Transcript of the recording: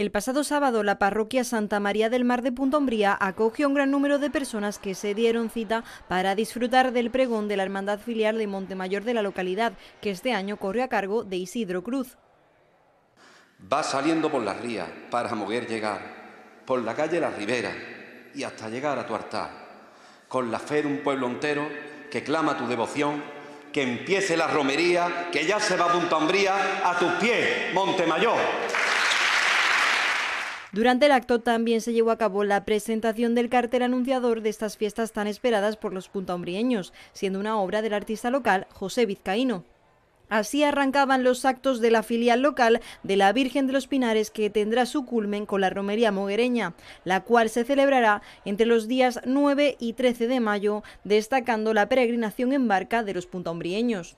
El pasado sábado, la parroquia Santa María del Mar de Puntombría acogió a un gran número de personas que se dieron cita para disfrutar del pregón de la hermandad filial de Montemayor de la localidad, que este año corre a cargo de Isidro Cruz. Va saliendo por las rías para mover llegar, por la calle La Ribera y hasta llegar a tu altar, con la fe de un pueblo entero que clama tu devoción, que empiece la romería, que ya se va a Umbría a tus pies, Montemayor. Durante el acto también se llevó a cabo la presentación del cartel anunciador de estas fiestas tan esperadas por los puntaumbrieños, siendo una obra del artista local José Vizcaíno. Así arrancaban los actos de la filial local de la Virgen de los Pinares que tendrá su culmen con la romería moguereña, la cual se celebrará entre los días 9 y 13 de mayo, destacando la peregrinación en barca de los puntaumbrieños.